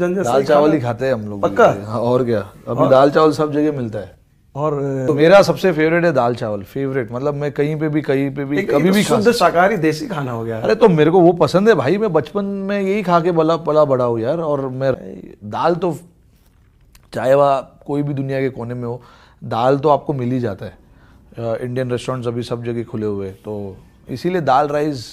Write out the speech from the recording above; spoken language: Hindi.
दाल चावल ही खाते हैं हम लोग पक्का हाँ, और क्या अभी दाल चावल सब जगह मिलता है और तो मेरा सबसे फेवरेट है दाल चावल फेवरेट मतलब मैं कहीं पे भी कहीं पे भी कभी तो भी शुद्ध शाकाहारी देसी खाना हो गया अरे तो मेरे को वो पसंद है भाई मैं बचपन में यही खा के बला पला बड़ा हूँ यार और मैं दाल तो चाहे वह कोई भी दुनिया के कोने में हो दाल तो आपको मिल ही जाता है इंडियन रेस्टोरेंट्स अभी सब जगह खुले हुए तो इसीलिए दाल राइस